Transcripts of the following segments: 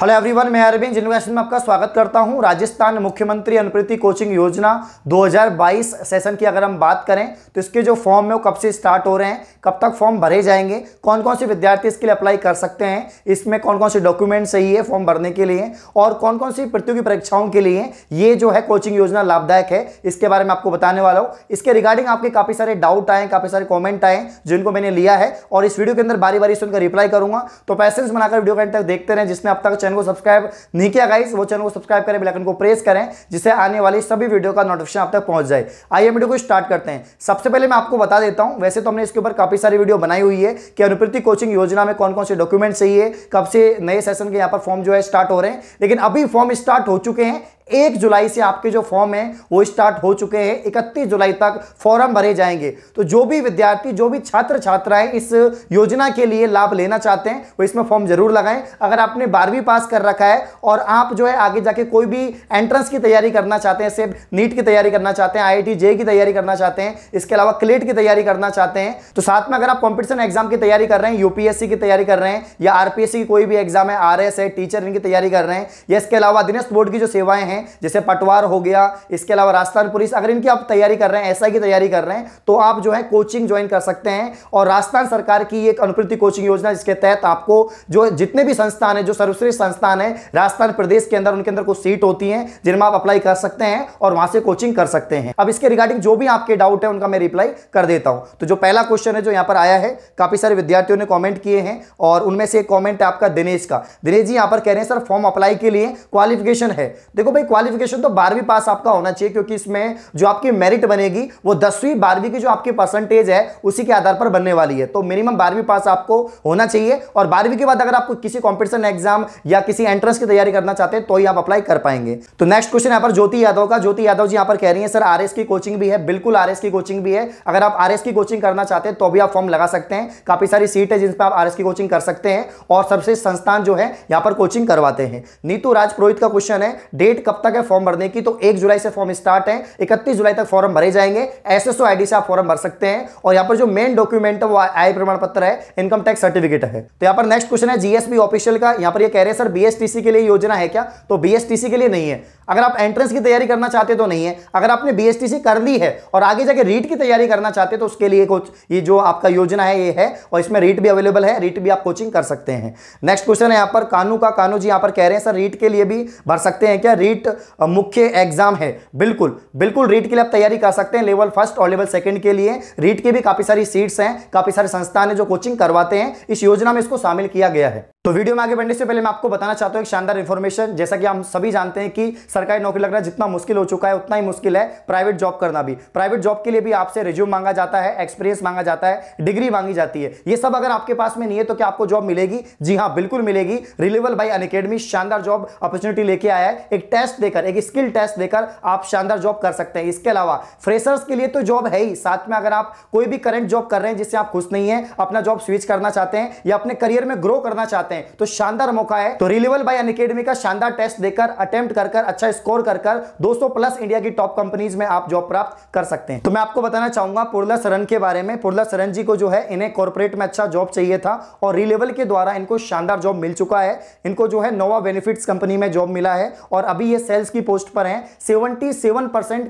hello everyone मैं अरविंद जिन में आपका स्वागत करता हूं राजस्थान मुख्यमंत्री अनुप्रति कोचिंग योजना 2022 सेशन की अगर हम बात करें तो इसके जो फॉर्म है वो कब से स्टार्ट हो रहे हैं कब तक फॉर्म भरे जाएंगे कौन कौन से विद्यार्थी इसके लिए अप्लाई कर सकते हैं इसमें कौन कौन से डॉक्यूमेंट सही है फॉर्म भरने के लिए और कौन कौन सी प्रतियोगी परीक्षाओं के लिए ये जो है कोचिंग योजना लाभदायक है इसके बारे में आपको बताने वाला हूँ इसके रिगार्डिंग आपके काफ़ी सारे डाउट आए काफ़ी सारे कॉमेंट आए जिनको मैंने लिया है और इस वीडियो के अंदर बारी बारी से उनका रिप्लाई करूँगा तो पैसेंस बनाकर वीडियो के तक देखते रहें जिसमें अब तक चैनल को सब्सक्राइब नहीं किया गाइस वो चैनल को सब्सक्राइब करें बेलाइकन को प्रेस करें जिससे आने वाली सभी वीडियो का नोटिफिकेशन आप तक पहुंच जाए आइए वीडियो को स्टार्ट करते हैं सबसे पहले मैं आपको बता देता हूं वैसे तो हमने इसके ऊपर काफी सारी वीडियो बनाई हुई है कि अनुप्रति कोचिंग योजना में कौन कौन से डॉक्यूमेंट चाहिए कब से नए सेशन के यहाँ पर फॉर्म जो है स्टार्ट हो रहे हैं लेकिन अभी फॉर्म स्टार्ट हो चुके हैं एक जुलाई से आपके जो फॉर्म है वो स्टार्ट हो चुके हैं इकतीस जुलाई तक फॉर्म भरे जाएंगे तो जो भी विद्यार्थी जो भी छात्र छात्राएं इस योजना के लिए लाभ लेना चाहते हैं वो इसमें फॉर्म जरूर लगाएं अगर आपने बारहवीं पास कर रखा है और आप जो है आगे जाके कोई भी एंट्रेंस की तैयारी करना चाहते हैं सिर्फ नीट की तैयारी करना चाहते हैं आई जे की तैयारी करना चाहते हैं इसके अलावा क्लेट की तैयारी करना चाहते हैं तो साथ में अगर आप कॉम्पिटिशन एग्जाम की तैयारी कर रहे हैं यूपीएससी की तैयारी कर रहे हैं या आरपीएससी की कोई भी एग्जाम है आर है टीचर इनकी तैयारी कर रहे हैं या इसके अलावा अधीनस्थ बोर्ड की जो सेवाएं हैं हैं जैसे पटवार हो गया इसके अलावा राजस्थान पुलिस अगर इनकी आप तैयारी कर रहे हैं एसआई की तैयारी कर रहे हैं तो आप जो है कोचिंग ज्वाइन कर सकते हैं और राजस्थान सरकार की एक अनुप्रति कोचिंग योजना जिसके तहत आपको जो जितने भी संस्थान है जो सर्वश्रेष्ठ संस्थान है राजस्थान प्रदेश के अंदर उनके अंदर कुछ सीट होती है जिनमें आप अप्लाई कर सकते हैं और वहां से कोचिंग कर सकते हैं अब इसके रिगार्डिंग जो भी आपके डाउट है उनका मैं रिप्लाई कर देता हूं तो जो पहला क्वेश्चन है जो यहां पर आया है काफी सारे विद्यार्थियों ने कॉमेंट किए हैं और उनमें से एक कॉमेंट है आपका दिनेश का दिनेश जी यहां पर कह रहे हैं सर फॉर्म अप्लाई के लिए क्वालिफिकेशन है देखो भाई क्वालिफिकेशन तो बारहवीं पास आपका होना चाहिए क्योंकि इसमें जो आपकी मेरिट बनेगी वो दसवीं बारहवीं की जो आपकी परसेंटेज है उसी के आधार पर बनने वाली है तो मिनिमम बारहवीं पास आपको होना चाहिए और बारहवीं के बाद अगर आपको किसी कॉम्पिटिशन एग्जाम या किसी एंट्रेंस की तैयारी करना चाहते हैं तो ही आप अप्लाई कर पाएंगे तो नेक्स्ट क्वेश्चन यहाँ पर ज्योति यादव का ज्योति यादव जी यहाँ पर कह रही है सर आर की कोचिंग भी है बिल्कुल आर की कोचिंग भी है अगर आप आर की कोचिंग करना चाहते हैं तो भी आप फॉर्म लगा सकते हैं काफी सारी सीट है जिसपे आप आर की कोचिंग कर सकते हैं और सबसे संस्थान जो है यहाँ पर कोचिंग करवाते हैं नीतू राज पुरोहित का क्वेश्चन है डेट कब कब तक है फॉर्म भरने की तो एक जुलाई से फॉर्म स्टार्ट है इकतीस जुलाई तक फॉर्म भरे जाएंगे एसएसओ आईडी से आप फॉर्म भर सकते हैं और यहाँ पर जो मेन डॉक्यूमेंट है वो आय प्रमाण पत्र है इनकम टैक्स सर्टिफिकेट है तो यहाँ पर नेक्स्ट क्वेश्चन है जीएसबी ऑफिशियल का यहाँ पर यह कह रहे हैं सर बीएसटीसी के लिए योजना है क्या तो बीएसटीसी के लिए नहीं है अगर आप एंट्रेंस की तैयारी करना चाहते तो नहीं है अगर आपने बीएसटीसी कर ली है और आगे जाके रीट की तैयारी करना चाहते तो उसके लिए कुछ ये जो आपका योजना है ये है और इसमें रीट भी अवेलेबल है रीट भी आप कोचिंग कर सकते हैं नेक्स्ट क्वेश्चन है यहाँ पर कानू का कानू जी यहाँ पर कह रहे हैं सर रीट के लिए भी भर सकते हैं क्या रीट रीट मुख्य एग्जाम है बिल्कुल बिल्कुल रीट के लिए आप तैयारी कर सकते हैं लेवल फर्स्ट और लेवल सेकंड के लिए रीट के भी काफ़ी सारी सीट्स हैं काफ़ी सारे संस्थान हैं जो कोचिंग करवाते हैं इस योजना में इसको शामिल किया गया है तो वीडियो में आगे बढ़ने से पहले मैं आपको बताना चाहता हूँ एक शानदार इन्फॉर्मेशन जैसा कि हम सभी जानते हैं कि सरकारी नौकरी लगना जितना मुश्किल हो चुका है उतना ही मुश्किल है प्राइवेट जॉब करना भी प्राइवेट जॉब के लिए भी आपसे रिज्यूम मांगा जाता है एक्सपीरियंस मांगा जाता है डिग्री मांगी जाती है ये सब अगर आपके पास में नहीं है तो क्या आपको जॉब मिलेगी जी हाँ बिल्कुल मिलेगी रिलेवल बाई अन अकेडमी शानदार जॉब अपॉर्चुनिटी लेके आया है एक टेस्ट देकर एक स्किल टेस्ट देकर आप शानदार जॉब कर सकते हैं इसके अलावा फ्रेशर्स के लिए तो जॉब है ही साथ में अगर आप कोई भी करेंट जॉब कर रहे हैं जिससे आप खुश नहीं है अपना जॉब स्विच करना चाहते हैं या अपने करियर में ग्रो करना चाहते हैं हैं तो शानदार मौका है तो रिलेवल बाई अन अकेडमी का शानदार टेस्ट देकर अटेम्प्ट कर अच्छा स्कोर कर कर 200 प्लस इंडिया की टॉप कंपनीज में आप जॉब प्राप्त कर सकते हैं तो मैं आपको बताना चाहूंगा पुरला सरन के बारे में पुरला सरन जी को जो है इन्हें कॉर्पोरेट में अच्छा जॉब चाहिए था और रिलेवल के द्वारा इनको शानदार जॉब मिल चुका है इनको जो है नोवा बेनिफिट्स कंपनी में जॉब मिला है और अभी ये सेल्स की पोस्ट पर है सेवेंटी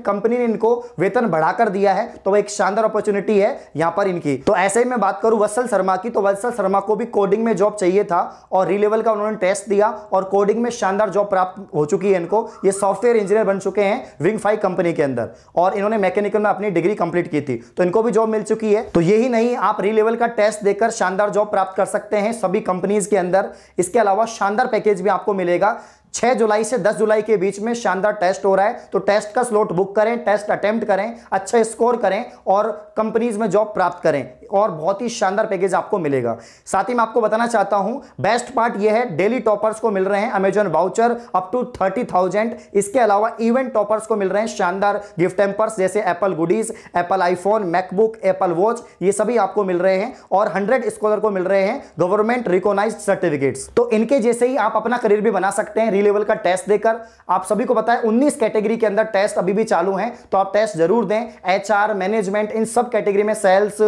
कंपनी ने इनको वेतन बढ़ाकर दिया है तो वह एक शानदार अपॉर्चुनिटी है यहां पर इनकी तो ऐसे ही मैं बात करूं वत्सल शर्मा की तो वत्सल शर्मा को भी कोडिंग में जॉब चाहिए था और री लेवल का उन्होंने टेस्ट दिया और कोडिंग में शानदार जॉब प्राप्त हो चुकी है इनको ये सॉफ्टवेयर इंजीनियर बन चुके हैं विंग फाइव कंपनी के अंदर और इन्होंने मैकेनिकल में अपनी डिग्री कंप्लीट की थी तो इनको भी जॉब मिल चुकी है तो यही नहीं आप री लेवल का टेस्ट देकर शानदार जॉब प्राप्त कर सकते हैं सभी कंपनीज के अंदर इसके अलावा शानदार पैकेज भी आपको मिलेगा छह जुलाई से दस जुलाई के बीच में शानदार टेस्ट हो रहा है तो टेस्ट का स्लॉट बुक करें टेस्ट अटेम्प्ट करें अच्छा स्कोर करें और कंपनीज में जॉब प्राप्त करें और बहुत ही शानदार पैकेज आपको मिलेगा साथ ही मैं आपको बताना चाहता हूं बेस्ट पार्ट यह है डेली टॉपर्स को मिल रहे हैं Amazon voucher up to thirty thousand इसके अलावा इवेंट टॉपर्स को मिल रहे हैं शानदार गिफ्ट एम्पर्स जैसे Apple goodies Apple iPhone MacBook Apple watch ये सभी आपको मिल रहे हैं और हंड्रेड स्कॉलर को मिल रहे हैं गवर्नमेंट रिकोनाइज सर्टिफिकेट्स तो इनके जैसे ही आप अपना करियर भी बना सकते हैं लेवल का टेस्ट देकर आप सभी को बताएं उन्नीस कैटेगरी के अंदर टेस्ट अभी भी चालू हैं तो आप टेस्ट जरूर दें एचआर मैनेजमेंट इन सब कैटेगरी में सेल्स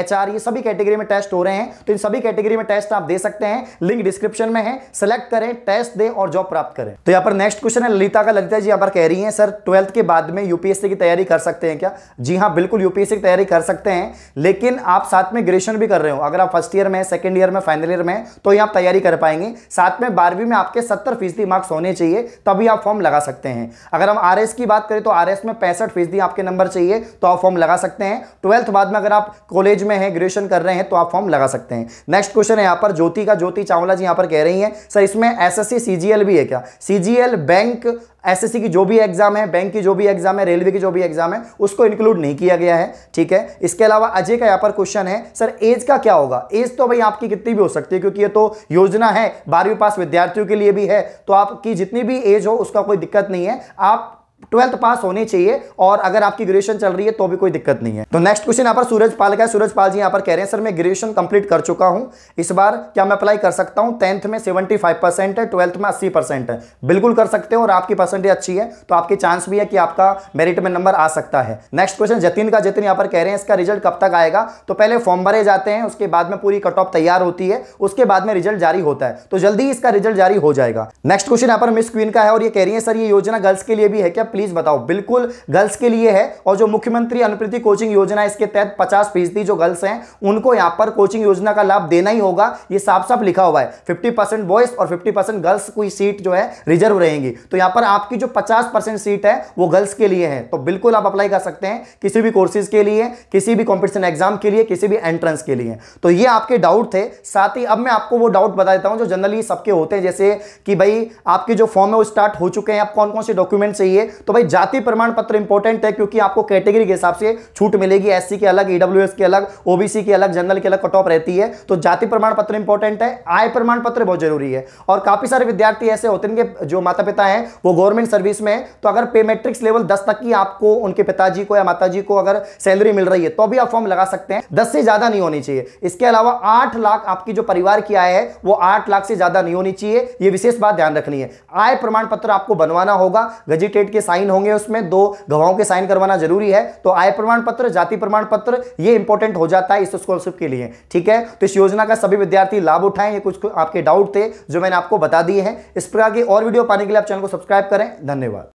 एचआर ये सभी कैटेगरी में टेस्ट हो रहे हैं तो इन सभी कैटेगरी में टेस्ट आप दे सकते हैं लिंक डिस्क्रिप्शन में है सेलेक्ट करें टेस्ट दें और जॉब प्राप्त करें तो यहाँ पर नेक्स्ट क्वेश्चन है ललिता का ललिता जी यहाँ पर कह रही है सर ट्वेल्थ के बाद में यूपीएससी की तैयारी कर सकते हैं क्या जी हाँ बिल्कुल यूपीएससी की तैयारी कर सकते हैं लेकिन आप साथ में ग्रेजुएशन भी कर रहे हो अगर आप फर्स्ट ईयर में सेकेंड ईयर में फाइनल ईयर में तो ये आप तैयारी कर पाएंगे साथ में बारहवीं में आपके सत्तर फीसदी मार्क्स होने चाहिए तभी आप फॉर्म लगा सकते हैं अगर हम आर की बात करें तो आर में पैंसठ फीसदी आपके नंबर चाहिए तो आप फॉर्म लगा सकते हैं ट्वेल्थ बाद में अगर आप कॉलेज में हैं ग्रेजुएशन कर रहे हैं तो आप फॉर्म लगा सकते हैं नेक्स्ट क्वेश्चन है यहाँ पर ज्योति का ज्योति चावला जी यहाँ पर कह रही है सर इसमें एस एस भी है क्या सी बैंक एसएससी की जो भी एग्जाम है बैंक की जो भी एग्जाम है रेलवे की जो भी एग्जाम है उसको इंक्लूड नहीं किया गया है ठीक है इसके अलावा अजय का यहाँ पर क्वेश्चन है सर एज का क्या होगा एज तो भाई आपकी कितनी भी हो सकती है क्योंकि ये तो योजना है बारहवीं पास विद्यार्थियों के लिए भी है तो आपकी जितनी भी एज हो उसका कोई दिक्कत नहीं है आप ट्वेल्थ पास होने चाहिए और अगर आपकी ग्रेजुएशन चल रही है तो भी कोई दिक्कत नहीं है तो नेक्स्ट क्वेश्चन यहाँ पर सूरज पाल का है सूरज पाल जी यहाँ पर कह रहे हैं सर मैं ग्रेजुएशन कंप्लीट कर चुका हूँ इस बार क्या मैं अप्लाई कर सकता हूँ टेंथ में सेवेंटी फाइव परसेंट है ट्वेल्थ में अस्सी परसेंट है बिल्कुल कर सकते हैं और आपकी परसेंटेज अच्छी है तो आपके चांस भी है कि आपका मेरिट में नंबर आ सकता है नेक्स्ट क्वेश्चन जतिन का जतिन यहाँ पर कह रहे हैं इसका रिजल्ट कब तक आएगा तो पहले फॉर्म भरे जाते हैं उसके बाद में पूरी कट ऑफ तैयार होती है उसके बाद में रिजल्ट जारी होता है तो जल्दी इसका रिजल्ट जारी हो जाएगा नेक्स्ट क्वेश्चन यहाँ पर मिस क्वीन का है और ये कह रही है सर ये योजना गर्ल्स के लिए भी है क्या प्लीज बताओ बिल्कुल गर्ल्स के लिए है और जो मुख्यमंत्री अनुप्रति कोचिंग योजना इसके तहत पचास फीसदी जो गर्ल्स हैं उनको यहां पर कोचिंग योजना का लाभ देना ही होगा ये साफ साफ लिखा हुआ है फिफ्टी परसेंट बॉयज और फिफ्टी परसेंट गर्ल्स की सीट जो है रिजर्व रहेंगी तो यहां पर आपकी जो पचास परसेंट सीट है वो गर्ल्स के लिए है तो बिल्कुल आप अप्लाई कर सकते हैं किसी भी कोर्सेज के लिए किसी भी कॉम्पिटिशन एग्जाम के लिए किसी भी एंट्रेंस के लिए तो ये आपके डाउट थे साथ ही अब मैं आपको वो डाउट बता देता हूँ जो जनरली सबके होते हैं जैसे कि भाई आपके जो फॉर्म है वो स्टार्ट हो चुके हैं आप कौन कौन से डॉक्यूमेंट चाहिए तो भाई जाति प्रमाण पत्र इंपॉर्टेंट है क्योंकि आपको कैटेगरी के हिसाब से छूट मिलेगी एससी के अलग ईडब्ल्यू e के अलग ओबीसी की अलग जनरल के अलग कट ऑफ रहती है तो जाति प्रमाण पत्र इंपॉर्टेंट है आय प्रमाण पत्र बहुत जरूरी है और काफी सारे विद्यार्थी ऐसे होते हैं जो माता पिता है वो गवर्नमेंट सर्विस में तो अगर पे मेट्रिक्स लेवल दस तक की आपको उनके पिताजी को या माता को अगर सैलरी मिल रही है तो भी आप फॉर्म लगा सकते हैं दस से ज्यादा नहीं होनी चाहिए इसके अलावा आठ लाख आपकी जो परिवार की आय है वो आठ लाख से ज्यादा नहीं होनी चाहिए ये विशेष बात ध्यान रखनी है आय प्रमाण पत्र आपको बनवाना होगा गजिटेट के साथ साइन होंगे उसमें दो गवाहों के साइन करवाना जरूरी है तो आय प्रमाण पत्र जाति प्रमाण पत्र ये इंपॉर्टेंट हो जाता है इस स्कॉलरशिप के लिए ठीक है तो इस योजना का सभी विद्यार्थी लाभ उठाएं ये कुछ आपके डाउट थे जो मैंने आपको बता दिए हैं इस प्रकार की और वीडियो पाने के लिए आप चैनल को सब्सक्राइब करें धन्यवाद